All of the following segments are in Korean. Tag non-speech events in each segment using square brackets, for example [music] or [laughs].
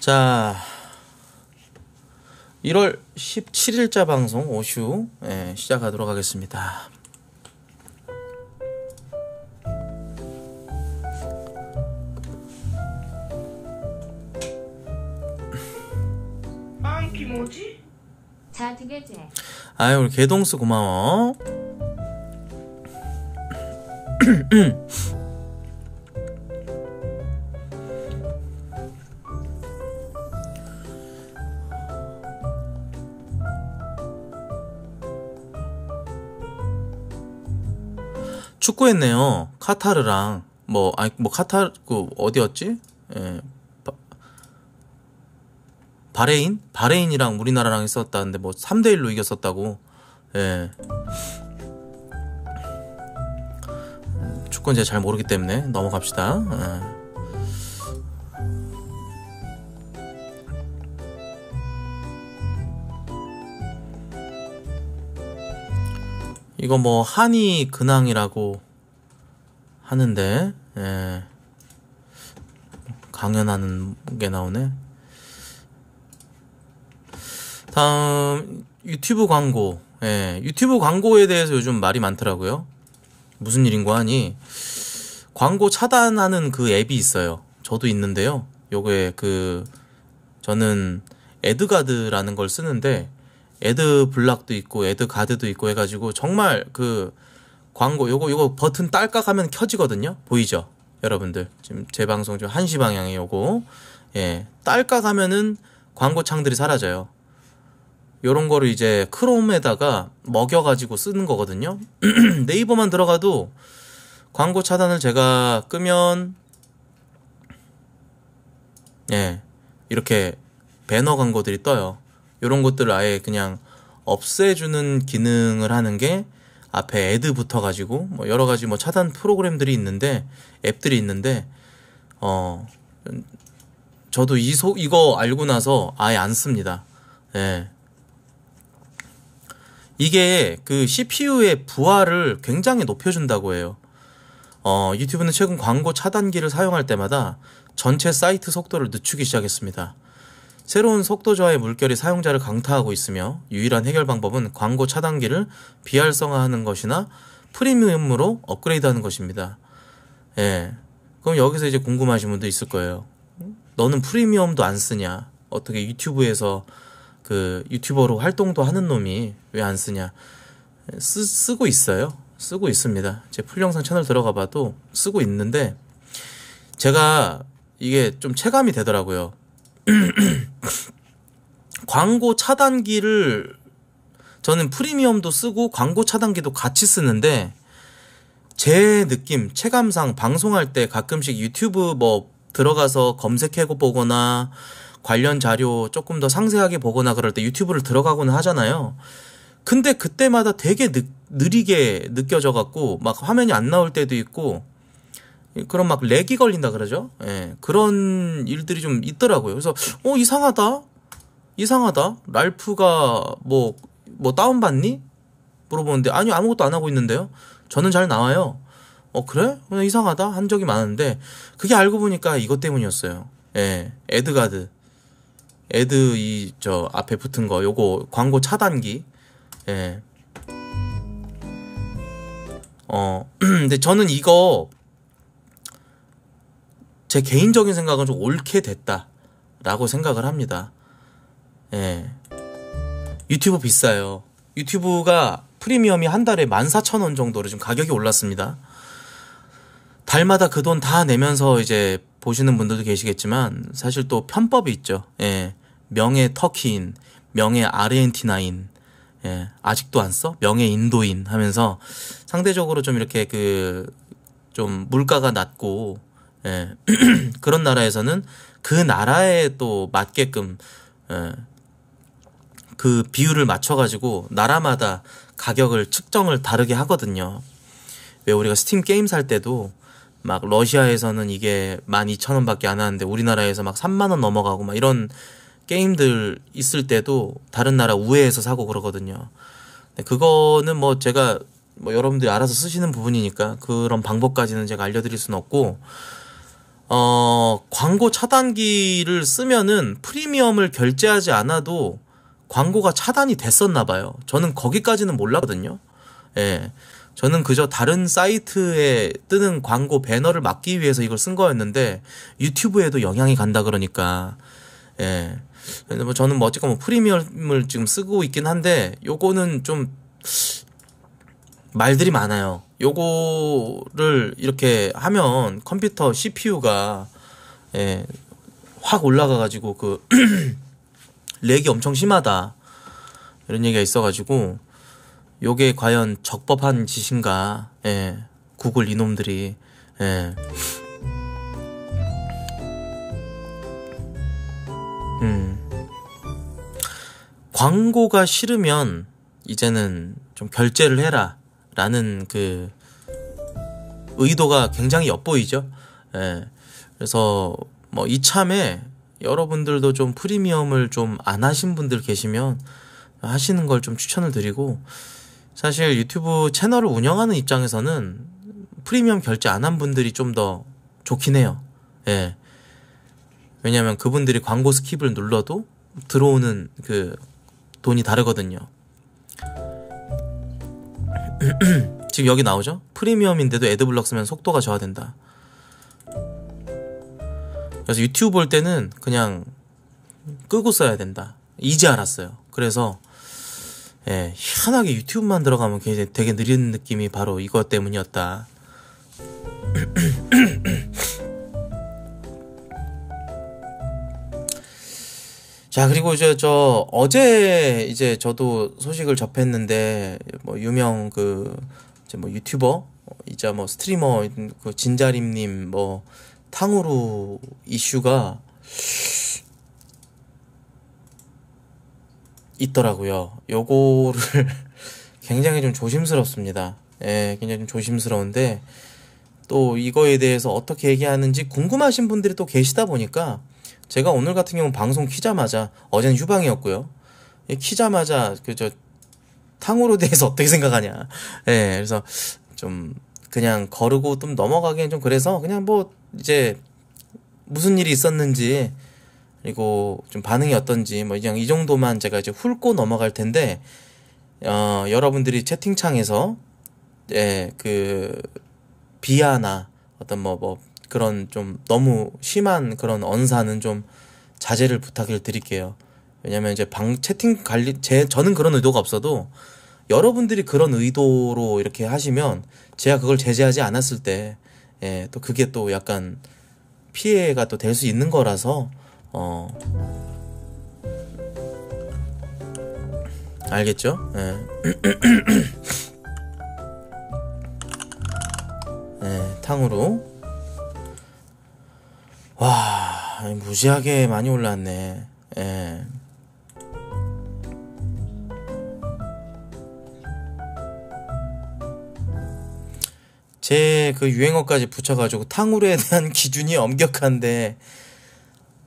자, 1월 17일자 방송 오슈 예, 시작하도록 하겠습니다. 빵기 뭐지? 자두개제. 아유 우리 개동수 고마워. [clears throat] 음. 축구했네요. 카타르랑 뭐 아니 뭐 카타르 그 어디였지? 예. 바, 레인 바레인이랑 우리나라랑 있었다는데뭐 3대 1로 이겼었다고. 예. 축구는 제가 잘 모르기 때문에 넘어갑시다. 예. 이거 뭐 한이 근황이라고 하는데 예. 강연하는 게 나오네. 다음 유튜브 광고. 예, 유튜브 광고에 대해서 요즘 말이 많더라고요. 무슨 일인고 하니 광고 차단하는 그 앱이 있어요. 저도 있는데요. 요게 그 저는 에드가드라는 걸 쓰는데 에드 블락도 있고 에드 가드도 있고 해가지고 정말 그 광고 요거 요거 버튼 딸깍 하면 켜지거든요 보이죠 여러분들 지금 제 방송 지금 1시 방향에 요거 예 딸깍 하면은 광고 창들이 사라져요 요런 거를 이제 크롬에다가 먹여가지고 쓰는 거거든요 [clears throat] 네이버만 들어가도 광고 차단을 제가 끄면 예 이렇게 배너 광고들이 떠요 이런 것들을 아예 그냥 없애주는 기능을 하는 게 앞에 애드 붙어가지고 뭐 여러 가지 뭐 차단 프로그램들이 있는데 앱들이 있는데 어 저도 이 소 이거 알고 나서 아예 안 씁니다. 예. 이게 그 CPU의 부하를 굉장히 높여준다고 해요. 어, 유튜브는 최근 광고 차단기를 사용할 때마다 전체 사이트 속도를 늦추기 시작했습니다. 새로운 속도 저하의 물결이 사용자를 강타하고 있으며 유일한 해결 방법은 광고 차단기를 비활성화하는 것이나 프리미엄으로 업그레이드하는 것입니다. 예. 그럼 여기서 이제 궁금하신 분도 있을 거예요. 너는 프리미엄도 안 쓰냐? 어떻게 유튜브에서 그 유튜버로 활동도 하는 놈이 왜 안 쓰냐? 쓰, 쓰고 있어요. 쓰고 있습니다. 제 풀영상 채널 들어가 봐도 쓰고 있는데 제가 이게 좀 체감이 되더라고요. [clears throat] 광고 차단기를 저는 프리미엄도 쓰고 광고 차단기도 같이 쓰는데 제 느낌, 체감상 방송할 때 가끔씩 유튜브 뭐 들어가서 검색해 보거나 관련 자료 조금 더 상세하게 보거나 그럴 때 유튜브를 들어가고는 하잖아요. 근데 그때마다 되게 느, 느리게 느껴져 갖고 막 화면이 안 나올 때도 있고 그런 막 렉이 걸린다 그러죠. 예, 그런 일들이 좀 있더라고요. 그래서 어 이상하다, 이상하다. 랄프가 뭐뭐 뭐, 뭐 다운 받니? 물어보는데 아니 아무것도 안 하고 있는데요. 저는 잘 나와요. 어 그래? 그냥 이상하다 한 적이 많은데 그게 알고 보니까 이것 때문이었어요. 예, 에드가드, 에드 이 저 앞에 붙은 거 요거 광고 차단기. 예. 어 [clears throat] 근데 저는 이거 제 개인적인 생각은 좀 옳게 됐다라고 생각을 합니다. 예. 유튜브 비싸요. 유튜브가 프리미엄이 한 달에 14,000원 정도로 지금 가격이 올랐습니다. 달마다 그 돈 다 내면서 이제 보시는 분들도 계시겠지만 사실 또 편법이 있죠. 예. 명예 터키인, 명예 아르헨티나인, 예. 아직도 안 써? 명예 인도인 하면서 상대적으로 좀 이렇게 그 좀 물가가 낮고 예. [clears throat] 그런 나라에서는 그 나라에 또 맞게끔 예. 그 비율을 맞춰가지고 나라마다 가격을 측정을 다르게 하거든요. 왜 우리가 스팀 게임 살 때도 막 러시아에서는 이게 12,000원밖에 안 하는데 우리나라에서 막 3만 원 넘어가고 막 이런 게임들 있을 때도 다른 나라 우회해서 사고 그러거든요. 그거는 뭐 제가 뭐 여러분들이 알아서 쓰시는 부분이니까 그런 방법까지는 제가 알려드릴 수는 없고 어, 광고 차단기를 쓰면은 프리미엄을 결제하지 않아도 광고가 차단이 됐었나 봐요. 저는 거기까지는 몰랐거든요. 예. 저는 그저 다른 사이트에 뜨는 광고 배너를 막기 위해서 이걸 쓴 거였는데 유튜브에도 영향이 간다 그러니까 예. 뭐 저는 뭐 어쨌건 뭐 프리미엄을 지금 쓰고 있긴 한데 요거는 좀 말들이 많아요. 요거를 이렇게 하면 컴퓨터 CPU가 예, 확 올라가가지고 그 [clears throat] 렉이 엄청 심하다 이런 얘기가 있어가지고 요게 과연 적법한 짓인가 예, 구글 이놈들이 예. 음. 광고가 싫으면 이제는 좀 결제를 해라 라는 그 의도가 굉장히 엿보이죠. 예. 그래서 뭐 이참에 여러분들도 좀 프리미엄을 좀 안 하신 분들 계시면 하시는 걸 좀 추천을 드리고 사실 유튜브 채널을 운영하는 입장에서는 프리미엄 결제 안 한 분들이 좀 더 좋긴 해요. 예. 왜냐면 그분들이 광고 스킵을 눌러도 들어오는 그 돈이 다르거든요. [clears throat] 지금 여기 나오죠? 프리미엄인데도 애드블럭 쓰면 속도가 저하된다. 그래서 유튜브 볼 때는 그냥 끄고 써야 된다. 이제 알았어요. 그래서 예, 희한하게 유튜브만 들어가면 굉장히 되게 느린 느낌이 바로 이것 때문이었다. [clears throat] 자, 그리고 이제 저 어제 이제 저도 소식을 접했는데 뭐 유명 그 이제 뭐 유튜버 이제 뭐 스트리머 그 진자림 님뭐 탕후루 이슈가 있더라고요. 요거를 [laughs] 굉장히 좀 조심스럽습니다. 예, 굉장히 좀 조심스러운데 또 이거에 대해서 어떻게 얘기하는지 궁금하신 분들이 또 계시다 보니까 제가 오늘 같은 경우는 방송 키자마자 어제는 휴방이었고요. 예, 키자마자 그 저 탕후루 대해서 [laughs] 어떻게 생각하냐. 예, 네, 그래서 좀 그냥 거르고 좀 넘어가기엔 좀 그래서 그냥 뭐 이제 무슨 일이 있었는지 그리고 좀 반응이 어떤지 뭐 그냥 이 정도만 제가 이제 훑고 넘어갈 텐데 어, 여러분들이 채팅창에서 예, 그 비하나 어떤 뭐, 뭐 그런 좀 너무 심한 그런 언사는 좀 자제를 부탁을 드릴게요. 왜냐면 이제 방 채팅 관리 제 저는 그런 의도가 없어도 여러분들이 그런 의도로 이렇게 하시면 제가 그걸 제재하지 않았을 때 예, 또 그게 또 약간 피해가 또 될 수 있는 거라서 어 알겠죠? 예. [coughs] 예 탕으로 와, 무지하게 많이 올랐네. 예. 제그 유행어까지 붙여가지고 탕후루에 대한 [laughs] 기준이 엄격한데,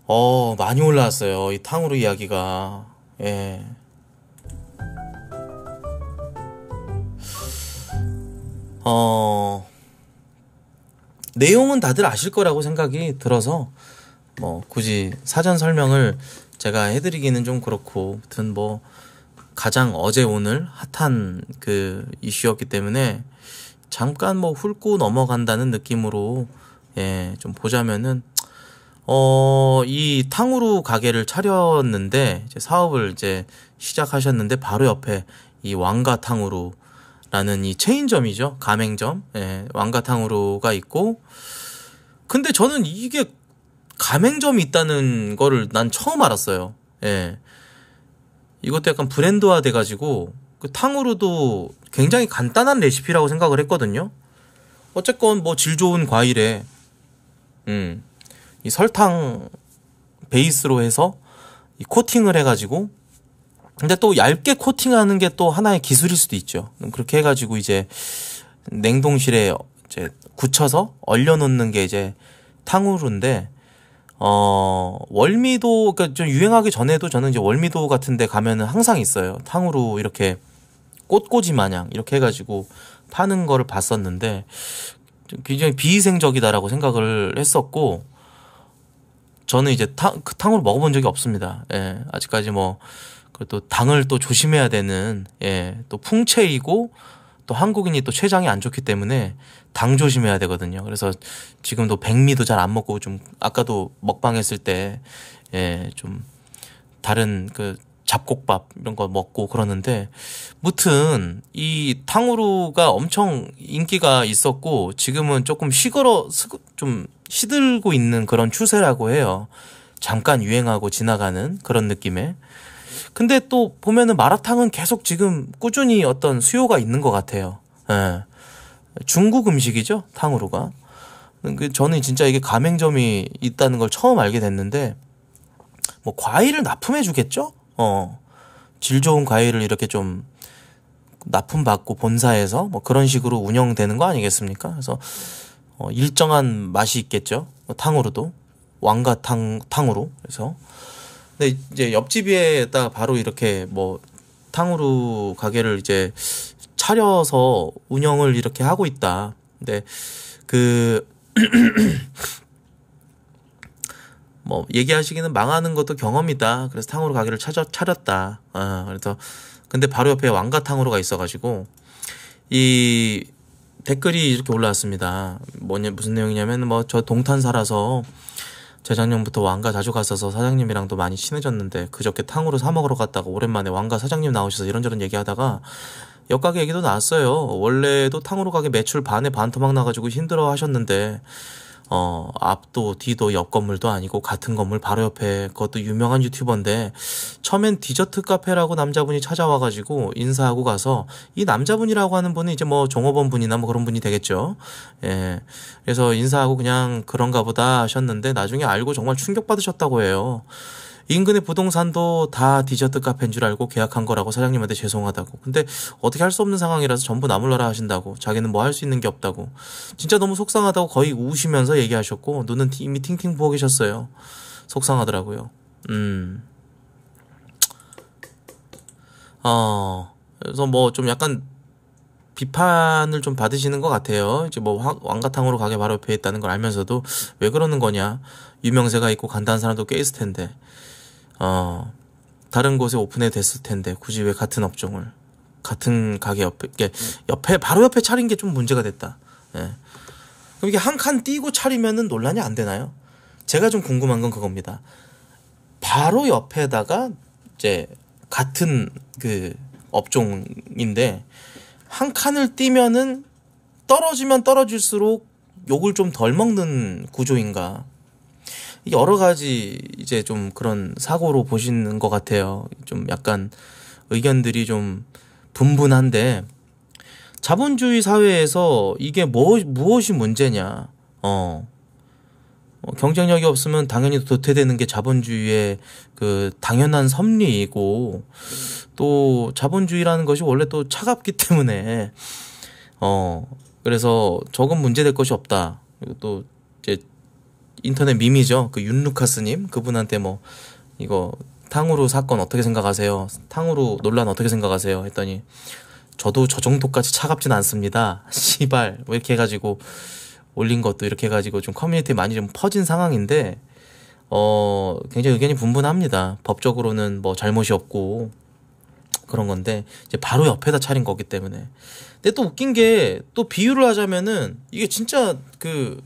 어, 많이 올라왔어요. 이 탕후루 이야기가. 예. 어, 내용은 다들 아실 거라고 생각이 들어서 뭐 굳이 사전 설명을 제가 해드리기는 좀 그렇고 아무튼 뭐 가장 어제 오늘 핫한 그 이슈였기 때문에 잠깐 뭐 훑고 넘어간다는 느낌으로 예 좀 보자면은 어 이 탕후루 가게를 차렸는데 이제 사업을 이제 시작하셨는데 바로 옆에 이 왕가 탕후루 라는 이 체인점이죠. 가맹점. 예, 왕가탕으로가 있고. 근데 저는 이게 가맹점이 있다는 거를 난 처음 알았어요. 예. 이것도 약간 브랜드화 돼가지고 그탕으로도 굉장히 간단한 레시피라고 생각을 했거든요. 어쨌건 뭐 질 좋은 과일에 음, 이 설탕 베이스로 해서 이 코팅을 해가지고 근데 또 얇게 코팅하는 게 또 하나의 기술일 수도 있죠. 그렇게 해가지고 이제 냉동실에 이제 굳혀서 얼려놓는 게 이제 탕후루인데 어 월미도 그니까좀 유행하기 전에도 저는 이제 월미도 같은데 가면은 항상 있어요. 탕후루 이렇게 꽃꽂이 마냥 이렇게 해가지고 파는 거를 봤었는데 굉장히 비위생적이다라고 생각을 했었고 저는 이제 탕, 그 탕후루 먹어본 적이 없습니다. 예, 아직까지 뭐 그리고 또 당을 또 조심해야 되는 예, 또 풍채이고 또 한국인이 또 췌장이 안 좋기 때문에 당 조심해야 되거든요. 그래서 지금도 백미도 잘 안 먹고 좀 아까도 먹방 했을 때 예, 좀 다른 그 잡곡밥 이런 거 먹고 그러는데 무튼 이 탕후루가 엄청 인기가 있었고 지금은 조금 시그러좀 시들고 있는 그런 추세라고 해요. 잠깐 유행하고 지나가는 그런 느낌의 근데 또 보면은 마라탕은 계속 지금 꾸준히 어떤 수요가 있는 것 같아요. 예. 중국 음식이죠 탕후루가. 그 저는 진짜 이게 가맹점이 있다는 걸 처음 알게 됐는데 뭐 과일을 납품해 주겠죠? 어. 질 좋은 과일을 이렇게 좀 납품받고 본사에서 뭐 그런 식으로 운영되는 거 아니겠습니까? 그래서 어, 일정한 맛이 있겠죠. 탕후루도 왕가탕 탕후루. 그래서 근데 이제 옆집에다 바로 이렇게 뭐 탕후루 가게를 이제 차려서 운영을 이렇게 하고 있다. 근데 그뭐 [clears throat] 얘기하시기는 망하는 것도 경험이다. 그래서 탕후루 가게를 찾아 차렸다. 아, 그래서 근데 바로 옆에 왕가 탕후루가 있어가지고 이 댓글이 이렇게 올라왔습니다. 뭐냐 무슨 내용이냐면 뭐 저 동탄 살아서 재작년부터 왕가 자주 갔어서 사장님이랑도 많이 친해졌는데 그저께 탕으로사 먹으러 갔다가 오랜만에 왕가 사장님 나오셔서 이런저런 얘기하다가 역가게 얘기도 나왔어요. 원래도 탕으로 가게 매출 반에 반토막 나가지고 힘들어 하셨는데 어, 앞도 뒤도 옆 건물도 아니고 같은 건물 바로 옆에 그것도 유명한 유튜버인데 처음엔 디저트 카페라고 남자분이 찾아와가지고 인사하고 가서 이 남자분이라고 하는 분은 이제 뭐 종업원 분이나 뭐 그런 분이 되겠죠. 예. 그래서 인사하고 그냥 그런가 보다 하셨는데 나중에 알고 정말 충격받으셨다고 해요. 인근의 부동산도 다 디저트 카페인 줄 알고 계약한 거라고 사장님한테 죄송하다고. 근데 어떻게 할 수 없는 상황이라서 전부 나몰라라 하신다고. 자기는 뭐 할 수 있는 게 없다고. 진짜 너무 속상하다고 거의 우시면서 얘기하셨고 눈은 이미 팅팅 부어 계셨어요. 속상하더라고요. 음. 어. 그래서 뭐 좀 약간 비판을 좀 받으시는 것 같아요. 이제 뭐 왕가탕으로 가게 바로 옆에 있다는 걸 알면서도 왜 그러는 거냐. 유명세가 있고 간단한 사람도 꽤 있을 텐데. 어, 다른 곳에 오픈해 됐을 텐데 굳이 왜 같은 업종을 같은 가게 옆에 이게 옆에 바로 옆에 차린 게 좀 문제가 됐다. 예. 그럼 이게 한 칸 띄고 차리면은 논란이 안 되나요? 제가 좀 궁금한 건 그겁니다. 바로 옆에다가 이제 같은 그 업종인데 한 칸을 띄면은 떨어지면 떨어질수록 욕을 좀 덜 먹는 구조인가? 여러 가지 이제 좀 그런 사고로 보시는 것 같아요. 좀 약간 의견들이 좀 분분한데 자본주의 사회에서 이게 뭐, 무엇이 문제냐. 어. 어. 경쟁력이 없으면 당연히 도태되는 게 자본주의의 그 당연한 섭리이고 또 자본주의라는 것이 원래 또 차갑기 때문에 어. 그래서 적은 문제될 것이 없다. 그리고 또 인터넷 밈이죠. 그 윤루카스님 그분한테 뭐 이거 탕후루 사건 어떻게 생각하세요? 탕후루 논란 어떻게 생각하세요? 했더니 저도 저 정도까지 차갑진 않습니다. 시발 [laughs] 왜 뭐 이렇게 해가지고 올린 것도 이렇게 해가지고 좀 커뮤니티 많이 좀 퍼진 상황인데 어 굉장히 의견이 분분합니다. 법적으로는 뭐 잘못이 없고 그런 건데 이제 바로 옆에다 차린 거기 때문에 근데 또 웃긴 게 또 비유를 하자면은 이게 진짜 그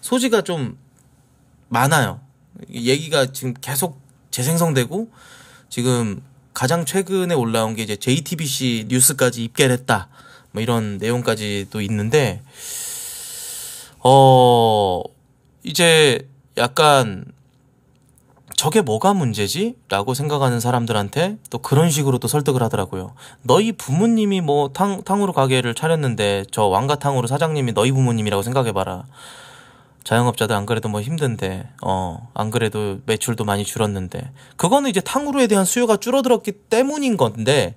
소지가 좀 많아요. 얘기가 지금 계속 재생성되고 지금 가장 최근에 올라온 게 이제 JTBC 뉴스까지 입계를 했다. 뭐 이런 내용까지 도 있는데 어 이제 약간 저게 뭐가 문제지? 라고 생각하는 사람들한테 또 그런 식으로 또 설득을 하더라고요. 너희 부모님이 뭐 탕, 탕후루 가게를 차렸는데 저 왕가탕후루 사장님이 너희 부모님이라고 생각해봐라. 자영업자도안 그래도 뭐 힘든데, 어, 안 그래도 매출도 많이 줄었는데, 그거는 이제 탕후루에 대한 수요가 줄어들었기 때문인 건데,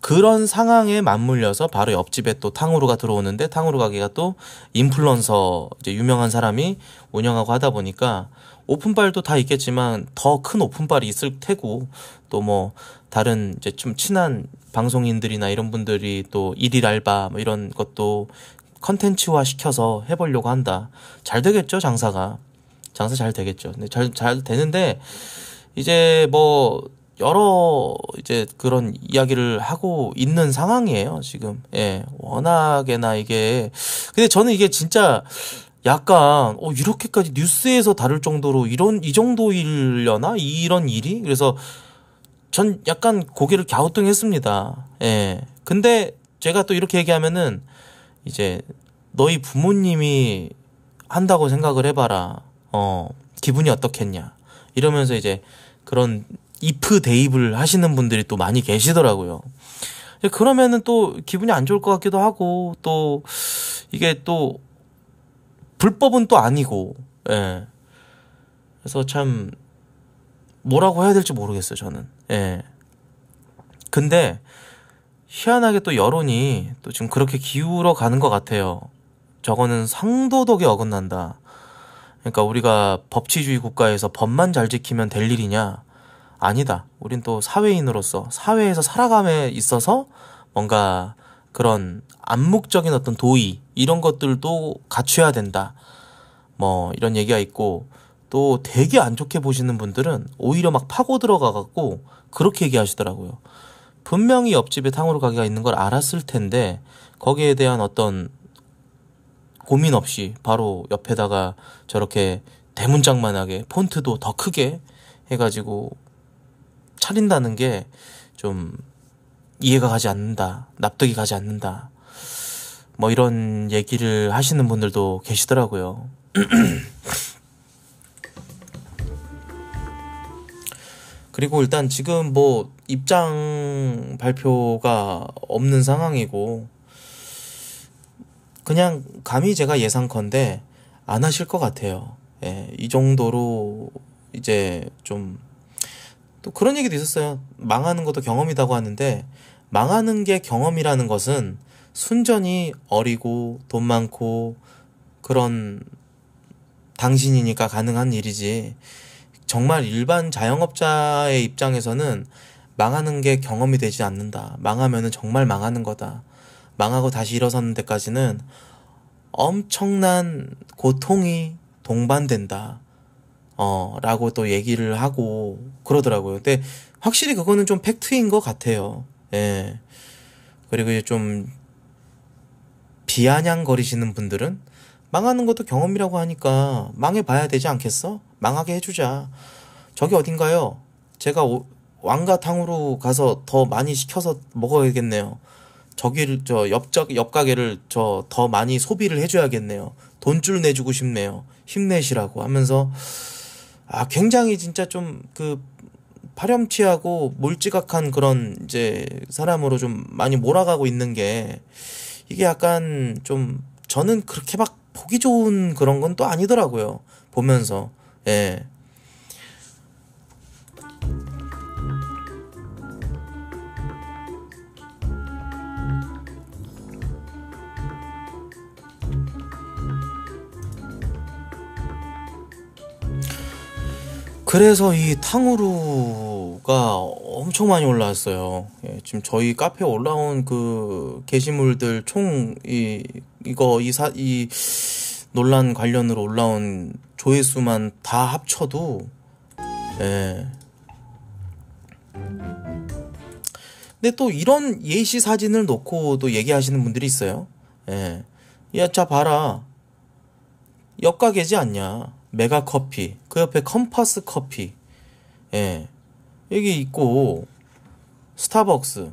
그런 상황에 맞물려서 바로 옆집에 또 탕후루가 들어오는데 탕후루 가게가 또 인플루언서 이제 유명한 사람이 운영하고 하다 보니까 오픈발도 다 있겠지만 더 큰 오픈발이 있을 테고 또 뭐 다른 이제 좀 친한 방송인들이나 이런 분들이 또 일일 알바 뭐 이런 것도 컨텐츠화 시켜서 해보려고 한다. 잘 되겠죠, 장사가. 장사 잘 되겠죠. 근데 잘, 잘 되는데, 이제 뭐, 여러 이제 그런 이야기를 하고 있는 상황이에요, 지금. 예, 워낙에나 이게. 근데 저는 이게 진짜 약간, 어, 이렇게까지 뉴스에서 다룰 정도로 이런, 이 정도 일려나? 이런 일이? 그래서 전 약간 고개를 갸우뚱 했습니다. 예. 근데 제가 또 이렇게 얘기하면은 이제 너희 부모님이 한다고 생각을 해봐라. 어, 기분이 어떻겠냐. 이러면서 이제 그런 if 대입을 하시는 분들이 또 많이 계시더라고요. 그러면은 또 기분이 안 좋을 것 같기도 하고 또 이게 또 불법은 또 아니고 예. 그래서 참 뭐라고 해야 될지 모르겠어요, 저는. 예. 근데 희한하게 또 여론이 또 지금 그렇게 기울어 가는 것 같아요. 저거는 상도덕에 어긋난다. 그러니까 우리가 법치주의 국가에서 법만 잘 지키면 될 일이냐? 아니다. 우린 또 사회인으로서 사회에서 살아감에 있어서 뭔가 그런 암묵적인 어떤 도의 이런 것들도 갖춰야 된다. 뭐 이런 얘기가 있고 또 되게 안 좋게 보시는 분들은 오히려 막 파고 들어가 갖고 그렇게 얘기하시더라고요. 분명히 옆집에 탕후루 가게가 있는 걸 알았을 텐데 거기에 대한 어떤 고민 없이 바로 옆에다가 저렇게 대문짝만하게 폰트도 더 크게 해가지고 차린다는 게 좀 이해가 가지 않는다. 납득이 가지 않는다. 뭐 이런 얘기를 하시는 분들도 계시더라고요. [clears throat] 그리고 일단 지금 뭐 입장 발표가 없는 상황이고 그냥 감히 제가 예상컨대 안 하실 것 같아요. 예, 이 정도로 이제 좀 또 그런 얘기도 있었어요. 망하는 것도 경험이라고 하는데 망하는 게 경험이라는 것은 순전히 어리고 돈 많고 그런 당신이니까 가능한 일이지. 정말 일반 자영업자의 입장에서는 망하는 게 경험이 되지 않는다. 망하면은 정말 망하는 거다. 망하고 다시 일어서는 데까지는 엄청난 고통이 동반된다. 어, 라고 또 얘기를 하고 그러더라고요. 근데 확실히 그거는 좀 팩트인 것 같아요. 예. 그리고 이제 좀 비아냥거리시는 분들은 망하는 것도 경험이라고 하니까 망해봐야 되지 않겠어? 망하게 해주자. 저기 어딘가요? 제가 오, 왕가탕으로 가서 더 많이 시켜서 먹어야겠네요. 저기를 저 옆적 옆가게를 저 더 많이 소비를 해줘야겠네요. 돈줄 내주고 싶네요. 힘내시라고 하면서 아 굉장히 진짜 좀 그 파렴치하고 몰지각한 그런 이제 사람으로 좀 많이 몰아가고 있는 게 이게 약간 좀 저는 그렇게 막 보기 좋은 그런 건 또 아니더라고요. 보면서 예. 그래서 이 탕후루가 엄청 많이 올라왔어요. 예, 지금 저희 카페 올라온 그 게시물들 총 이 이거 이 사 이 논란 관련으로 올라온 조회수만 다 합쳐도 예. 근데 또 이런 예시 사진을 놓고도 얘기하시는 분들이 있어요. 예. 야, 자 봐라. 역가계지 않냐. 메가 커피, 그 옆에 컴파스 커피, 예, 여기 있고, 스타벅스,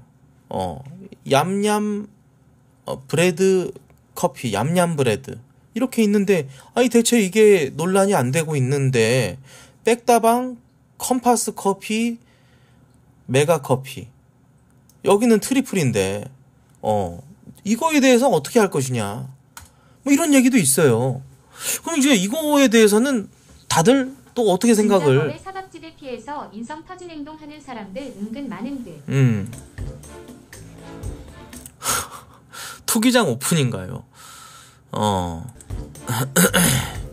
어, 얌얌, 어, 브레드 커피, 얌얌 브레드. 이렇게 있는데, 아니, 대체 이게 논란이 안 되고 있는데, 백다방, 컴파스 커피, 메가 커피. 여기는 트리플인데, 어, 이거에 대해서 어떻게 할 것이냐. 뭐 이런 얘기도 있어요. 그럼 이제 이거에 대해서는 다들 또 어떻게 생각을? 사각지대 피해서 인성 터진 행동하는 사람들 은근 많은데. 음. [laughs] 투기장 오픈인가요? 어. [clears throat]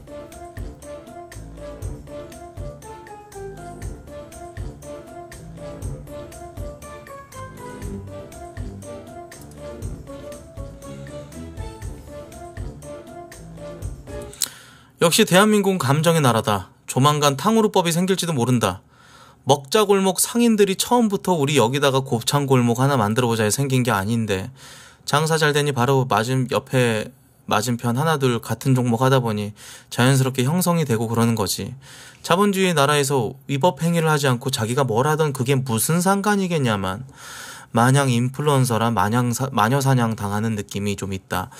역시 대한민국은 감정의 나라다. 조만간 탕후루법이 생길지도 모른다. 먹자골목 상인들이 처음부터 우리 여기다가 곱창골목 하나 만들어보자 해 생긴 게 아닌데 장사 잘 되니 바로 맞은 옆에 맞은편 하나둘 같은 종목 하다 보니 자연스럽게 형성이 되고 그러는 거지. 자본주의 나라에서 위법 행위를 하지 않고 자기가 뭘 하던 그게 무슨 상관이겠냐만. 마냥 인플루언서라 마냥 사, 마녀 사냥 당하는 느낌이 좀 있다.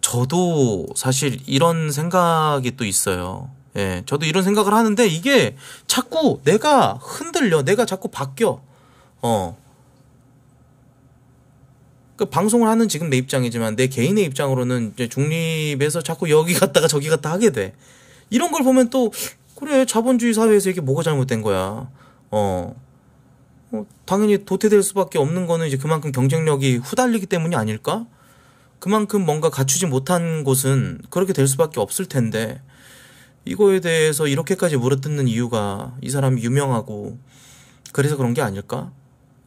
저도 사실 이런 생각이 또 있어요. 예, 저도 이런 생각을 하는데 이게 자꾸 내가 흔들려. 내가 자꾸 바뀌어. 어. 그 방송을 하는 지금 내 입장이지만 내 개인의 입장으로는 이제 중립에서 자꾸 여기 갔다가 저기 갔다 하게 돼. 이런 걸 보면 또 그래 자본주의 사회에서 이게 뭐가 잘못된 거야. 어. 어 당연히 도태될 수밖에 없는 거는 이제 그만큼 경쟁력이 후달리기 때문이 아닐까? 그만큼 뭔가 갖추지 못한 곳은 그렇게 될 수밖에 없을 텐데 이거에 대해서 이렇게까지 물어뜯는 이유가 이 사람이 유명하고 그래서 그런 게 아닐까?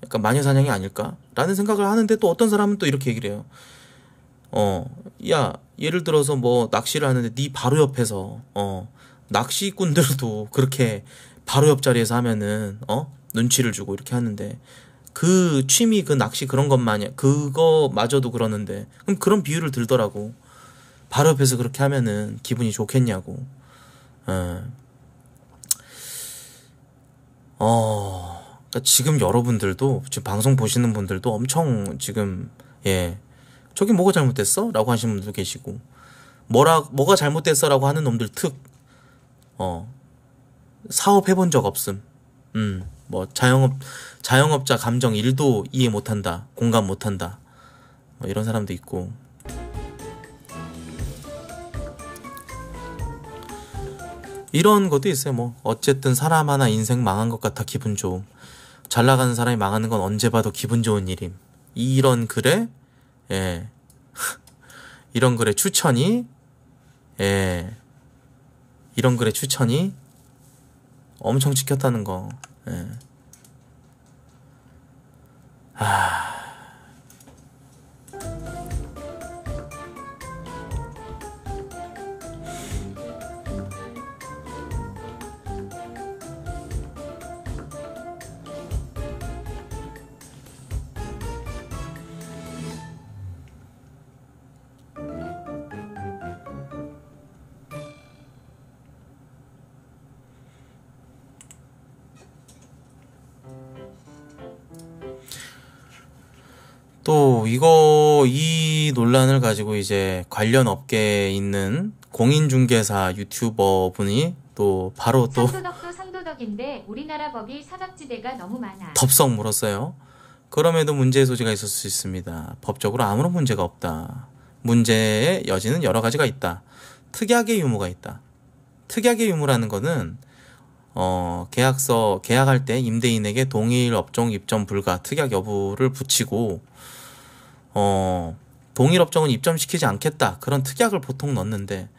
약간 마녀 사냥이 아닐까라는 생각을 하는데 또 어떤 사람은 또 이렇게 얘기를 해요. 어, 야, 예를 들어서 뭐 낚시를 하는데 네 바로 옆에서 어, 낚시꾼들도 그렇게 바로 옆자리에서 하면은 어, 눈치를 주고 이렇게 하는데 그 취미 그 낚시 그런 것만이 그거마저도 그러는데 그럼 그런 비유를 들더라고 바로 옆에서 그렇게 하면은 기분이 좋겠냐고 예. 어 그러니까 지금 여러분들도 지금 방송 보시는 분들도 엄청 지금 예 저기 뭐가 잘못됐어? 라고 하시는 분도 계시고 뭐라 뭐가 잘못됐어? 라고 하는 놈들 특어 사업 해본 적 없음 음뭐 자영업 자영업자 감정 1도 이해 못한다 공감 못한다 뭐 이런 사람도 있고 이런 것도 있어요 뭐 어쨌든 사람 하나 인생 망한 것 같아 기분 좋음 잘 나가는 사람이 망하는 건 언제 봐도 기분 좋은 일임 이런 글에 예 [laughs] 이런 글에 추천이 예 이런 글에 추천이 엄청 지켰다는거 예. 아. 이거 이 논란을 가지고 이제 관련 업계에 있는 공인중개사 유튜버 분이 또 바로 또 상도덕도 상도덕인데 우리나라 법이 사각지대가 너무 많아 덥석 물었어요. 그럼에도 문제의 소지가 있을 수 있습니다. 법적으로 아무런 문제가 없다. 문제의 여지는 여러 가지가 있다. 특약의 유무가 있다. 특약의 유무라는 거는 어, 계약서 계약할 때 임대인에게 동일 업종 입점 불가 특약 여부를 붙이고 어, 동일 업종은 입점시키지 않겠다. 그런 특약을 보통 넣는데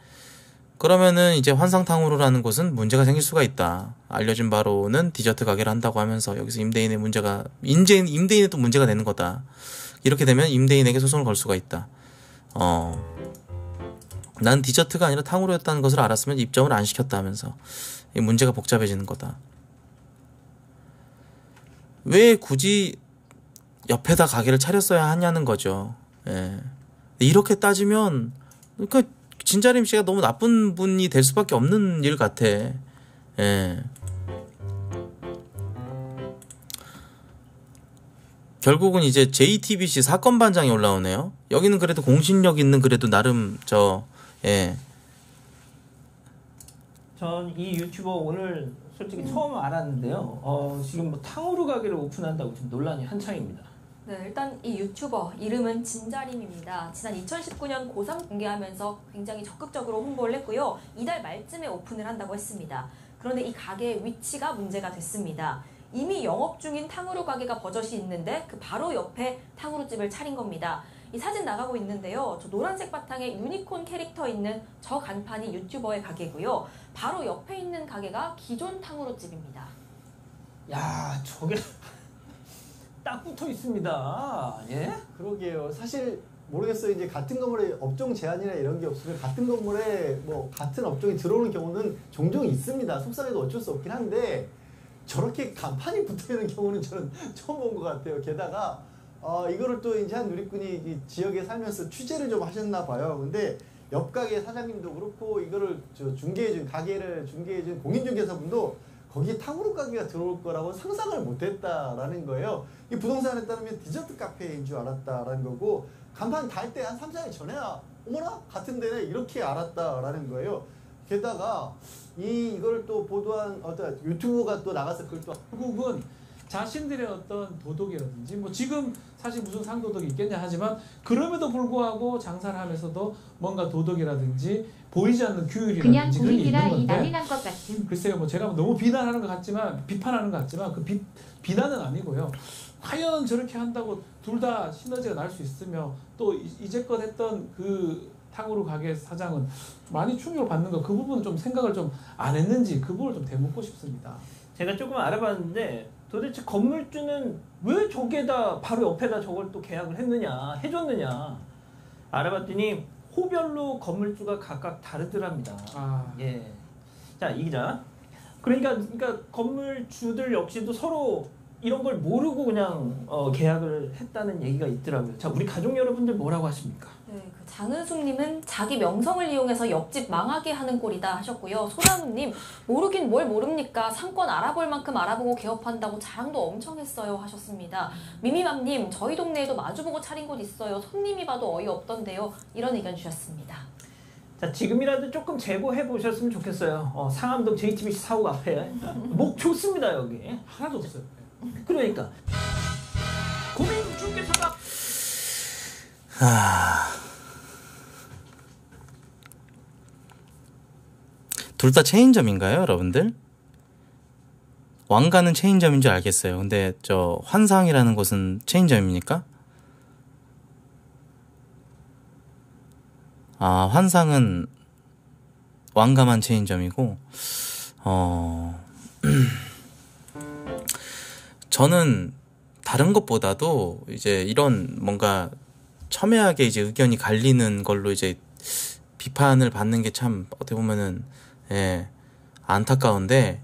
그러면은 이제 환상탕후루라는 곳은 문제가 생길 수가 있다. 알려진 바로는 디저트 가게를 한다고 하면서 여기서 임대인의 문제가 임대 임대인의 또 문제가 되는 거다. 이렇게 되면 임대인에게 소송을 걸 수가 있다. 어. 난 디저트가 아니라 탕후루였다는 것을 알았으면 입점을 안 시켰다 하면서 문제가 복잡해지는 거다. 왜 굳이 옆에다 가게를 차렸어야 하냐는 거죠. 예. 이렇게 따지면 그 진자림 씨가 너무 나쁜 분이 될 수밖에 없는 일 같아. 예. 결국은 이제 JTBC 사건 반장이 올라오네요. 여기는 그래도 공신력 있는 그래도 나름 저 예. 전 이 유튜버 오늘 솔직히 처음 알았는데요. 어, 지금 뭐 탕후루 가게를 오픈한다고 지금 논란이 한창입니다. 네, 일단 이 유튜버 이름은 진자림입니다. 지난 2019년 고3 공개하면서 굉장히 적극적으로 홍보를 했고요. 이달 말쯤에 오픈을 한다고 했습니다. 그런데 이 가게의 위치가 문제가 됐습니다. 이미 영업 중인 탕후루 가게가 버젓이 있는데 그 바로 옆에 탕후루집을 차린 겁니다. 이 사진 나가고 있는데요. 저 노란색 바탕에 유니콘 캐릭터 있는 저 간판이 유튜버의 가게고요. 바로 옆에 있는 가게가 기존 탕후루집입니다. 야, 저게 딱 붙어 있습니다. 예? 그러게요. 사실 모르겠어요. 이제 같은 건물에 업종 제한이나 이런 게 없으면 같은 건물에 뭐 같은 업종이 들어오는 경우는 종종 있습니다. 속상해도 어쩔 수 없긴 한데 저렇게 간판이 붙어 있는 경우는 저는 [laughs] 처음 본 것 같아요. 게다가 어, 이거를 또 이제 한 누리꾼이 지역에 살면서 취재를 좀 하셨나 봐요. 근데 옆 가게 사장님도 그렇고 이거를 저 중개해준 가게를 중개해준 공인중개사분도 거기에 탕후루 가게가 들어올 거라고 상상을 못했다라는 거예요. 이 부동산에 따르면 디저트 카페인 줄 알았다라는 거고 간판 달 때 한 3, 4일 전에야 아, 어머나 같은 데네 이렇게 알았다라는 거예요. 게다가 이 이걸 또 보도한 어떤 유튜브가 또 나가서 그걸 또 결국은 자신들의 어떤 도덕이라든지 뭐 지금 사실 무슨 상도덕이 있겠냐 하지만 그럼에도 불구하고 장사를 하면서도 뭔가 도덕이라든지 보이지 않는 규율이라든지 그냥 공익이라 이 난리 난것 같은 글쎄요 뭐 제가 너무 비난하는 것 같지만 비판하는 것 같지만 그 비, 비난은 아니고요 과연 저렇게 한다고 둘 다 시너지가 날 수 있으며 또 이제껏 했던 그 탕후루 가게 사장은 많이 충격을 받는 거 그 부분 좀 생각을 좀 안 했는지 그 부분을 좀 되묻고 싶습니다. 제가 조금 알아봤는데 도대체 건물주는 왜 저기에다 바로 옆에다 저걸 또 계약을 했느냐 해줬느냐 알아봤더니 호별로 건물주가 각각 다르더랍니다. 아. 예. 자, 이 기자. 그러니까 그러니까 건물주들 역시도 서로 이런 걸 모르고 그냥 어, 계약을 했다는 얘기가 있더라고요. 자, 우리 가족 여러분들 뭐라고 하십니까? 네, 그 장은숙님은 자기 명성을 이용해서 옆집 망하게 하는 꼴이다 하셨고요. 소나무님 모르긴 뭘 모릅니까? 상권 알아볼 만큼 알아보고 개업한다고 자랑도 엄청 했어요 하셨습니다. 미미맘님 저희 동네에도 마주보고 차린 곳 있어요. 손님이 봐도 어이없던데요. 이런 의견 주셨습니다. 자, 지금이라도 조금 제보해 보셨으면 좋겠어요. 어, 상암동 JTBC 사옥 앞에 목 좋습니다 여기 하나도 없어요. 그러니까 고민 중개사가. 아. 둘다 체인점인가요, 여러분들? 왕가는 체인점인 줄 알겠어요. 근데 저 환상이라는 곳은 체인점입니까? 아, 환상은 왕가만 체인점이고, 어, [clears throat] 저는 다른 것보다도 이제 이런 뭔가 첨예하게 이제 의견이 갈리는 걸로 이제 비판을 받는 게 참 어떻게 보면은 예, 안타까운데,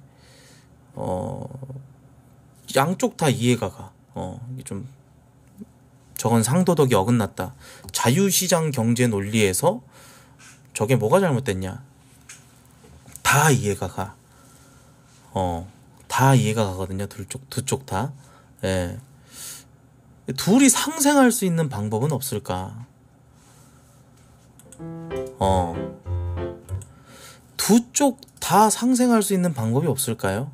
어, 양쪽 다 이해가 가. 어, 이게 좀, 저건 상도덕이 어긋났다. 자유시장 경제 논리에서 저게 뭐가 잘못됐냐. 다 이해가 가. 어, 다 이해가 가거든요. 둘 쪽, 두 쪽 다. 예. 둘이 상생할 수 있는 방법은 없을까? 어. 두쪽다 상생할 수 있는 방법이 없을까요?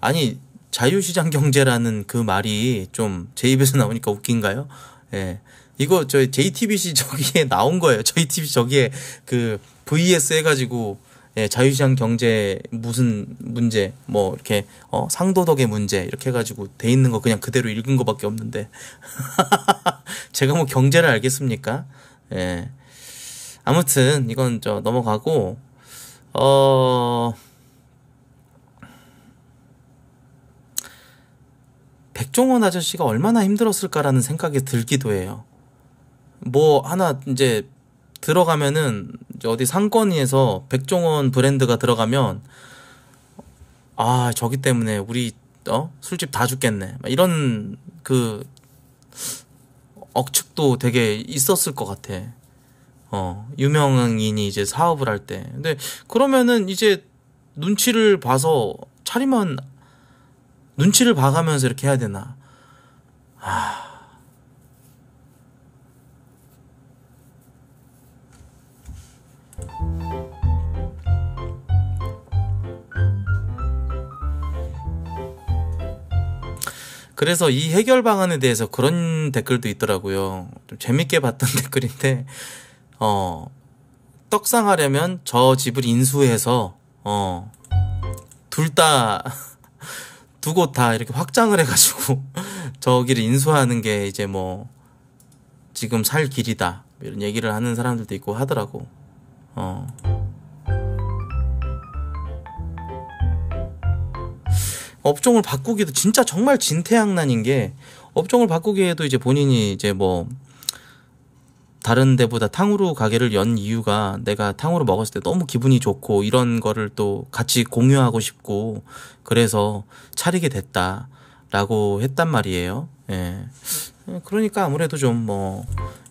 아니, 자유시장 경제라는 그 말이 좀 제 입에서 나오니까 웃긴가요? 예. 이거 저희 JTBC [laughs] 저기에 나온 거예요. JTBC 저기에 그 VS 해가지고 예, 자유시장 경제 무슨 문제 뭐 이렇게 어, 상도덕의 문제 이렇게 해가지고 돼 있는 거 그냥 그대로 읽은 거밖에 없는데 [laughs] 제가 뭐 경제를 알겠습니까? 예. 아무튼 이건 저 넘어가고 어 백종원 아저씨가 얼마나 힘들었을까라는 생각이 들기도 해요. 뭐 하나 이제 들어가면은 이제 어디 상권위에서 백종원 브랜드가 들어가면 아 저기 때문에 우리 어 술집 다 죽겠네 이런 그 억측도 되게 있었을 것 같아. 어, 유명인이 이제 사업을 할 때. 근데 그러면은 이제 눈치를 봐서 차리면 눈치를 봐가면서 이렇게 해야 되나? 아. 그래서 이 해결 방안에 대해서 그런 댓글도 있더라고요. 좀 재밌게 봤던 [laughs] 댓글인데 어, 떡상하려면 저 집을 인수해서 어, 둘 다 두 곳 다 [laughs] 이렇게 확장을 해가지고 [laughs] 저기를 인수하는 게 이제 뭐 지금 살 길이다 이런 얘기를 하는 사람들도 있고 하더라고. 어. 업종을 바꾸기도 진짜 정말 진퇴양난인 게 업종을 바꾸기에도 이제 본인이 이제 뭐 다른 데보다 탕후루 가게를 연 이유가 내가 탕후루 먹었을 때 너무 기분이 좋고 이런 거를 또 같이 공유하고 싶고 그래서 차리게 됐다라고 했단 말이에요. 예. 그러니까 아무래도 좀 뭐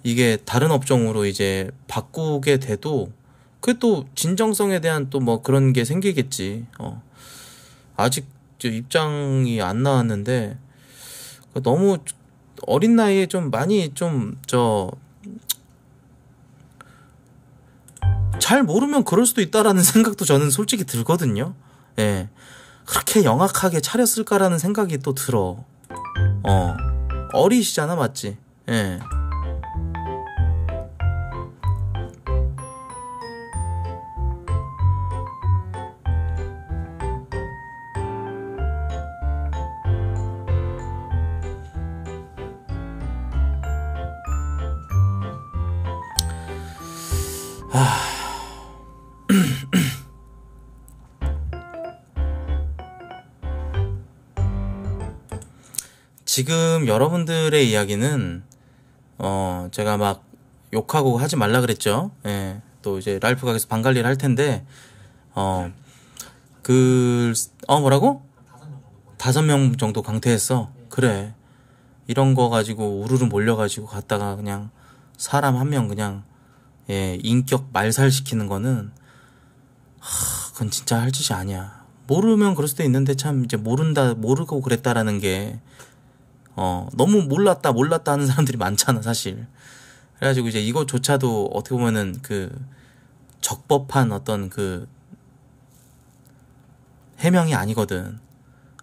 이게 다른 업종으로 이제 바꾸게 돼도 그게또 진정성에 대한 또 뭐 그런 게 생기겠지. 어. 아직 입장이 안 나왔는데 너무 어린 나이에 좀 많이 좀저 잘 모르면 그럴 수도 있다라는 [laughs] 생각도 저는 솔직히 들거든요. 예. 그렇게 영악하게 차렸을까라는 생각이 또 들어. 어. 어리시잖아, 맞지? 예. 아. 지금 여러분들의 이야기는 어 제가 막 욕하고 하지 말라 그랬죠. 예. 또 이제 랄프 가게에서 반관리를할 텐데 어그어 그, 어, 뭐라고? 다섯 명 정도 강퇴했어. 그래. 이런 거 가지고 우르르 몰려가지고 갔다가 그냥 사람 한 명 그냥 예 인격 말살 시키는 거는 하, 그건 진짜 할 짓이 아니야. 모르면 그럴 수도 있는데 참 이제 모른다 모르고 그랬다라는 게 어, 너무 몰랐다, 몰랐다 하는 사람들이 많잖아, 사실. 그래가지고 이제 이것조차도 어떻게 보면은 그 적법한 어떤 그 해명이 아니거든.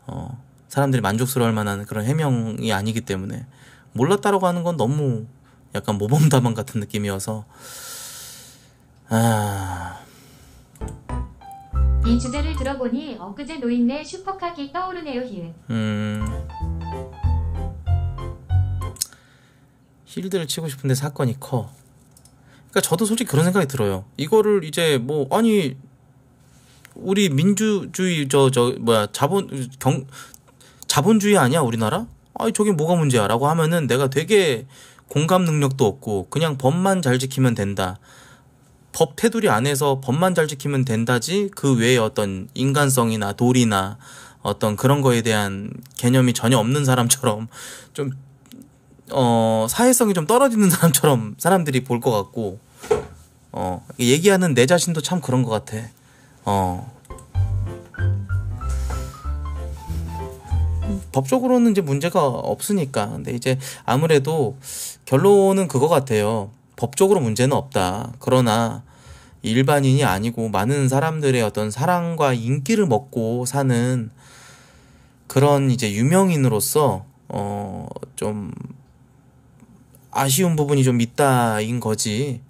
어, 사람들이 만족스러울 만한 그런 해명이 아니기 때문에 몰랐다라고 하는 건 너무 약간 모범답안 같은 느낌이어서 아. 이 주제를 들어보니 엊그제 노인네 슈퍼카기 떠오르네요 히 음. 필드를 치고 싶은데 사건이 커. 그러니까 저도 솔직히 그런 생각이 들어요. 이거를 이제 뭐 아니 우리 민주주의 저 저 뭐야 자본 경 자본주의 아니야 우리나라? 아니 저게 뭐가 문제야라고 하면은 내가 되게 공감 능력도 없고 그냥 법만 잘 지키면 된다. 법 테두리 안에서 법만 잘 지키면 된다지 그 외에 어떤 인간성이나 도리나 어떤 그런 거에 대한 개념이 전혀 없는 사람처럼 좀어 사회성이 좀 떨어지는 [laughs] 사람처럼 사람들이 볼 것 같고 어 얘기하는 내 자신도 참 그런 것 같아. 어 법적으로는 이제 문제가 없으니까. 근데 이제 아무래도 결론은 그거 같아요. 법적으로 문제는 없다. 그러나 일반인이 아니고 많은 사람들의 어떤 사랑과 인기를 먹고 사는 그런 이제 유명인으로서 어좀 아쉬운 부분이 좀 있다인 거지.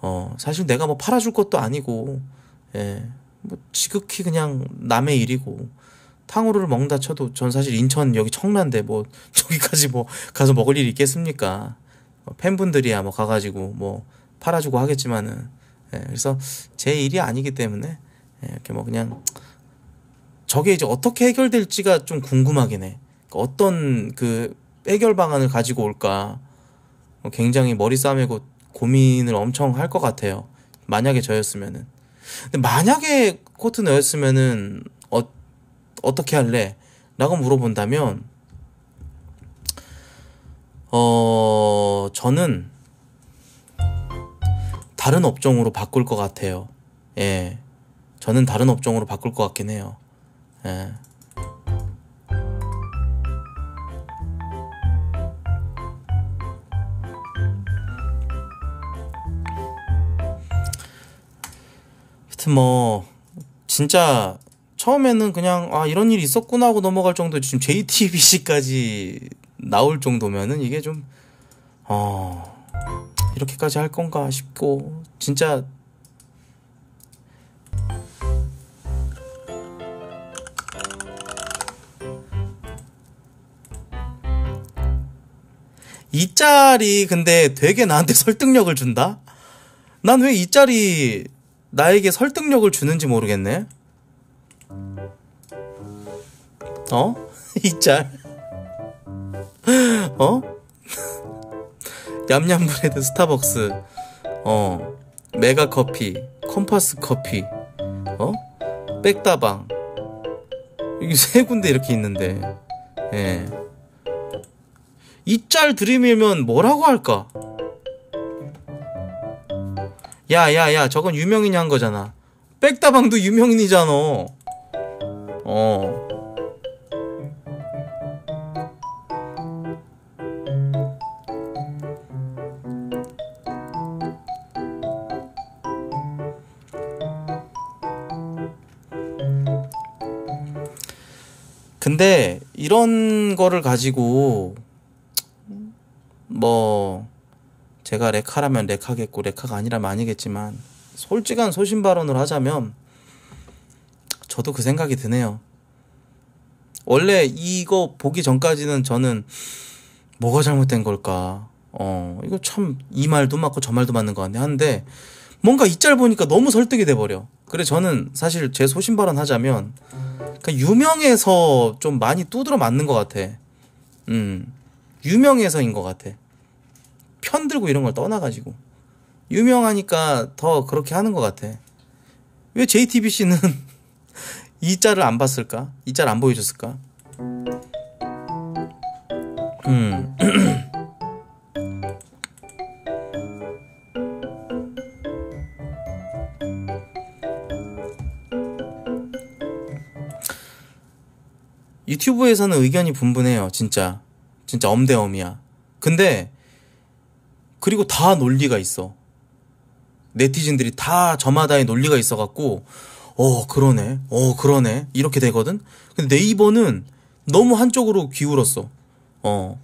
어, 사실 내가 뭐 팔아줄 것도 아니고, 예, 뭐 지극히 그냥 남의 일이고. 탕후루를 먹는다 쳐도 전 사실 인천 여기 청란데 뭐 [laughs] 저기까지 뭐 가서 먹을 일이 있겠습니까? 어, 팬분들이야 뭐 가가지고 뭐 팔아주고 하겠지만은 예, 그래서 제 일이 아니기 때문에 예, 이렇게 뭐 그냥 저게 이제 어떻게 해결될지가 좀 궁금하긴 해. 어떤 그 해결 방안을 가지고 올까? 어, 굉장히 머리 싸매고 고민을 엄청 할 것 같아요. 만약에 저였으면은. 근데 만약에 코트 너였으면은 어, 어떻게 할래? 라고 물어본다면 어 저는 다른 업종으로 바꿀 것 같아요. 예. 저는 다른 업종으로 바꿀 것 같긴 해요. 예. 아무튼 뭐 진짜 처음에는 그냥 아 이런 일이 있었구나 하고 넘어갈 정도 지금 JTBC까지 나올 정도면은 이게 좀 어 이렇게까지 할 건가 싶고 진짜 이 짤이 근데 되게 나한테 [laughs] 설득력을 준다? 난 왜 이 짤이 나에게 설득력을 주는지 모르겠네. 어? [laughs] 이 짤. 어? [laughs] 얌얌 브레드 스타벅스. 어. 메가 커피, 컴파스 커피. 어? 백다방. 여기 세 군데 이렇게 있는데. 예. 이 짤 드림이면 뭐라고 할까? 야, 야, 야, 저건 유명인이 한 거잖아. 백다방도 유명인이잖아. 어. 근데 이런 거를 가지고 뭐 제가 레카라면 레카겠고 레카가 아니라면 아니겠지만 솔직한 소신 발언을 하자면 저도 그 생각이 드네요. 원래 이거 보기 전까지는 저는 뭐가 잘못된 걸까? 어, 이거 참 이 말도 맞고 저 말도 맞는 것 같네 하는데 뭔가 이 짤 보니까 너무 설득이 돼 버려. 그래 저는 사실 제 소신 발언 하자면 그러니까 유명해서 좀 많이 두드러 맞는 것 같아. 음. 유명해서인 것 같아. 편들고 이런 걸 떠나가지고 유명하니까 더 그렇게 하는 것 같아. 왜 JTBC는 [laughs] 이 자를 안 봤을까? 이 자를 안 보여줬을까? 음. [clears throat] 유튜브에서는 의견이 분분해요, 진짜. 진짜 엄대엄이야. 근데 그리고 다 논리가 있어. 네티즌들이 다 저마다의 논리가 있어갖고, 어, 그러네, 어, 그러네, 이렇게 되거든? 근데 네이버는 너무 한쪽으로 기울었어. 어.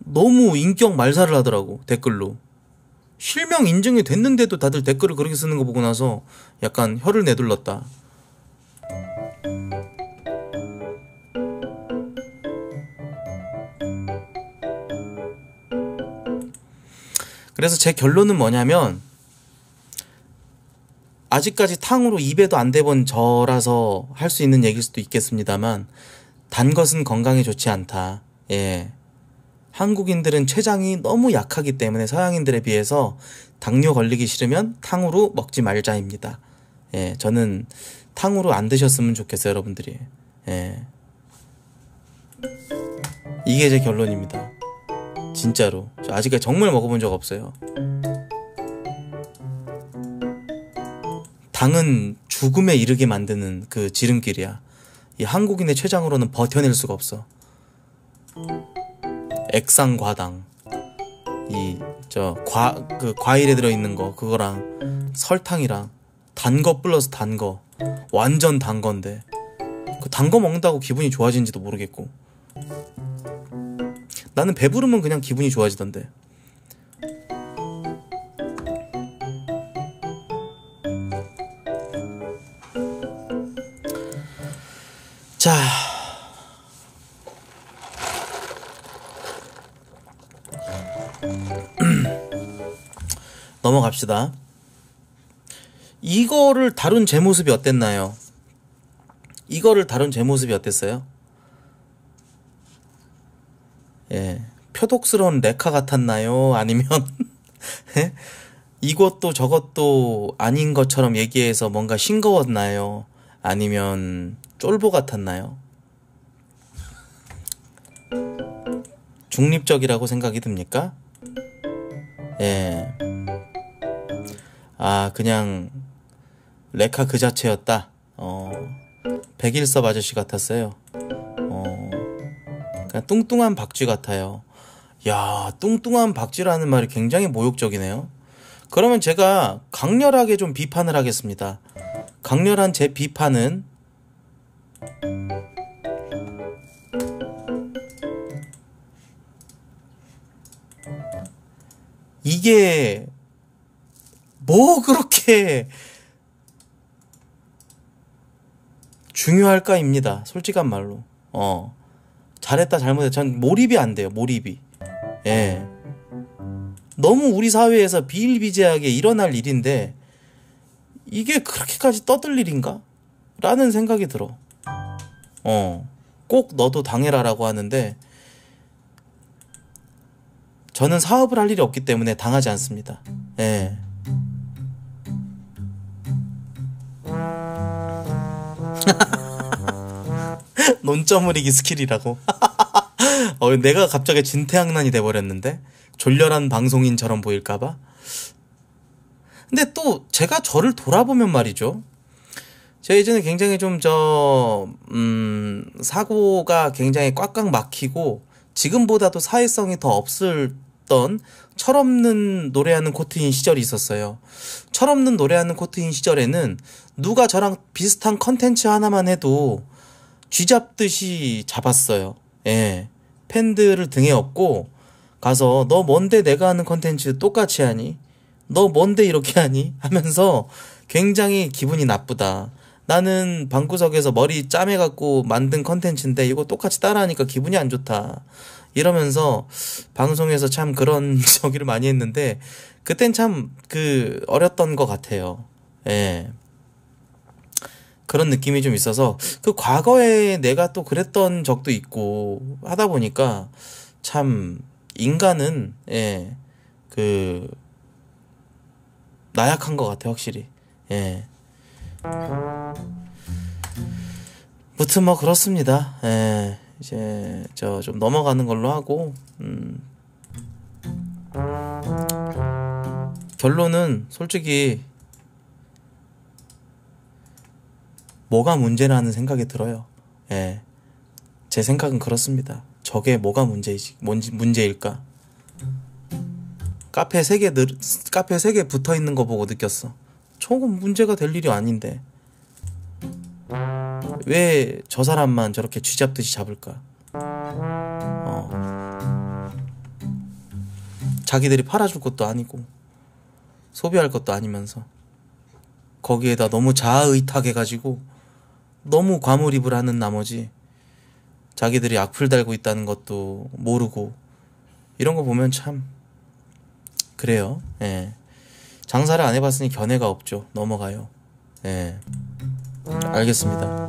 너무 인격 말살을 하더라고, 댓글로. 실명 인증이 됐는데도 다들 댓글을 그렇게 쓰는 거 보고 나서 약간 혀를 내둘렀다. 그래서 제 결론은 뭐냐면 아직까지 탕으로 입에도 안 대본 저라서 할 수 있는 얘기일 수도 있겠습니다만 단 것은 건강에 좋지 않다. 예. 한국인들은 췌장이 너무 약하기 때문에 서양인들에 비해서 당뇨 걸리기 싫으면 탕으로 먹지 말자입니다. 예, 저는 탕으로안 드셨으면 좋겠어요, 여러분들이. 예. 이게 제 결론입니다. 진짜로 아직까지 정말 먹어본 적 없어요 당은 죽음에 이르게 만드는 그 지름길이야 이 한국인의 췌장으로는 버텨낼 수가 없어 액상과당 이 저 과 그 과일에 들어있는 거 그거랑 설탕이랑 단거 플러스 단거 완전 단 건데 그 단 거 먹는다고 기분이 좋아지는지도 모르겠고 나는 배부르면 그냥 기분이 좋아지던데. 자. [clears throat] 넘어갑시다. 이거를 다룬 제 모습이 어땠나요? 이거를 다룬 제 모습이 어땠어요? 표독스러운 레카 같았나요? 아니면 [laughs] 예? 이것도 저것도 아닌 것처럼 얘기해서 뭔가 싱거웠나요? 아니면 쫄보 같았나요? 중립적이라고 생각이 듭니까? 예. 아, 그냥 레카 그 자체였다. 어. 백일섭 아저씨 같았어요. 어. 그냥 뚱뚱한 박쥐 같아요. 야, 뚱뚱한 박쥐라는 말이 굉장히 모욕적이네요. 그러면 제가 강렬하게 좀 비판을 하겠습니다. 강렬한 제 비판은 이게 뭐 그렇게 중요할까입니다. 솔직한 말로. 어. 잘했다 잘못했다. 전 몰입이 안 돼요. 몰입이. 예. 너무 우리 사회에서 비일비재하게 일어날 일인데 이게 그렇게까지 떠들 일인가? 라는 생각이 들어. 어. 꼭 너도 당해라라고 하는데 저는 사업을 할 일이 없기 때문에 당하지 않습니다. 예. [laughs] 논점을 이기 스킬이라고. [laughs] 어, 내가 갑자기 진태양난이 돼버렸는데 졸렬한 방송인처럼 보일까봐. 근데 또 제가 저를 돌아보면 말이죠. 제가 예전에 굉장히 좀 저, 음, 사고가 굉장히 꽉꽉 막히고 지금보다도 사회성이 더 없을 던 철없는 노래하는 코트인 시절이 있었어요. 철없는 노래하는 코트인 시절에는 누가 저랑 비슷한 컨텐츠 하나만 해도 쥐잡듯이 잡았어요. 예. 팬들을 등에 업고 가서 너 뭔데 내가 하는 컨텐츠 똑같이 하니? 너 뭔데 이렇게 하니? 하면서 굉장히 기분이 나쁘다. 나는 방구석에서 머리 짬해갖고 만든 컨텐츠인데 이거 똑같이 따라하니까 기분이 안 좋다. 이러면서 방송에서 참 그런 [laughs] 저기를 많이 했는데 그땐 참 그 어렸던 것 같아요. 예. 그런 느낌이 좀 있어서 그 과거에 내가 또 그랬던 적도 있고 하다 보니까 참 인간은 예그 나약한 것 같아 확실히 예 무튼 뭐 그렇습니다 예 이제 저 좀 넘어가는 걸로 하고 음 결론은 솔직히 뭐가 문제라는 생각이 들어요. 예. 제 생각은 그렇습니다. 저게 뭐가 문제이지, 뭔지, 문제일까? 카페 세 개, 카페 세 개 붙어 있는 거 보고 느꼈어. 조금 문제가 될 일이 아닌데. 왜 저 사람만 저렇게 쥐잡듯이 잡을까? 어. 자기들이 팔아줄 것도 아니고, 소비할 것도 아니면서. 거기에다 너무 자아의탁해가지고, 너무 과몰입을 하는 나머지 자기들이 악플 달고 있다는 것도 모르고 이런 거 보면 참 그래요. 예. 장사를 안 해봤으니 견해가 없죠. 넘어가요. 예. 알겠습니다.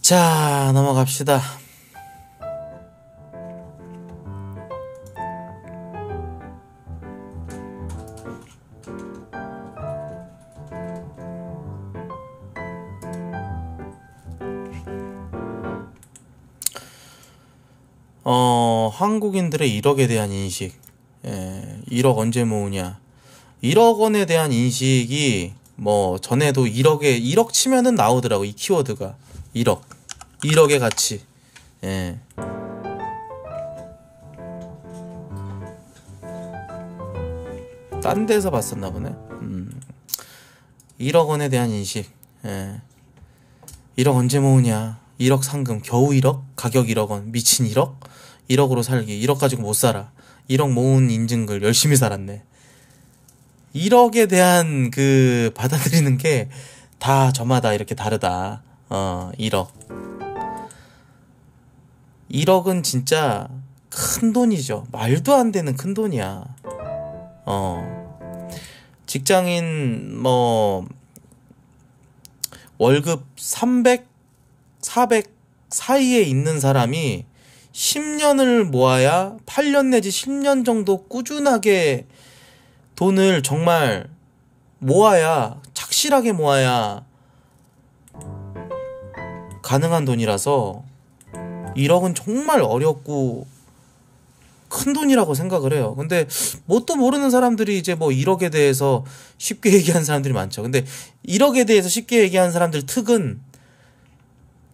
자, 넘어갑시다. 어, 한국인들의 1억에 대한 인식, 예, 1억 언제 모으냐, 1억 원에 대한 인식이 뭐 전에도 1억에 1억 치면은 나오더라고 이 키워드가 1억, 1억의 가치, 예. 딴 데서 봤었나 보네. 음. 1억 원에 대한 인식. 예. 1억 언제 모으냐. 1억 상금, 겨우 1억, 가격 1억 원, 미친 1억, 1억으로 살기, 1억 가지고 못 살아, 1억 모은 인증글, 열심히 살았네. 1억에 대한 그 받아들이는 게 다 저마다 이렇게 다르다. 어, 1억. 1억은 진짜 큰 돈이죠. 말도 안 되는 큰 돈이야. 어. 직장인 뭐 월급 300 400 사이에 있는 사람이 10년을 모아야 8년 내지 10년 정도 꾸준하게 돈을 정말 모아야 착실하게 모아야 가능한 돈이라서 1억은 정말 어렵고 큰 돈이라고 생각을 해요. 근데 뭣도 모르는 사람들이 이제 뭐 1억에 대해서 쉽게 [laughs] 얘기하는 사람들이 많죠. 근데 1억에 대해서 쉽게 얘기하는 사람들 특은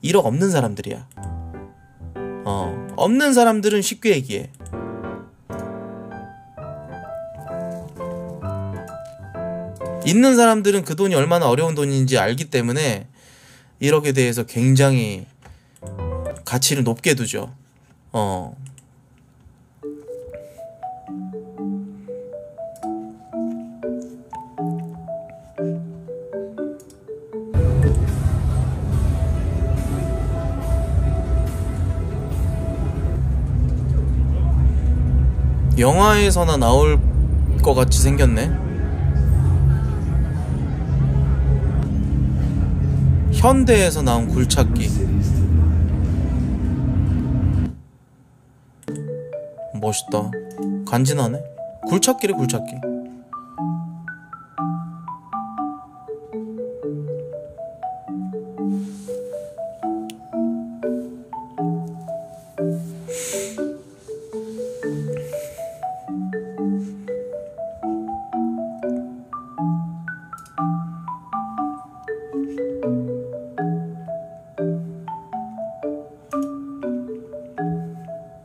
1억 없는 사람들이야. 어, 없는 사람들은 쉽게 얘기해. 있는 사람들은 그 돈이 얼마나 어려운 돈인지 알기 때문에 1억에 대해서 굉장히 가치를 높게 두죠. 어, 영화에서나 나올 것 같이 생겼네. 현대에서 나온 굴착기. 멋있다. 간지나네. 굴착기를 굴착기.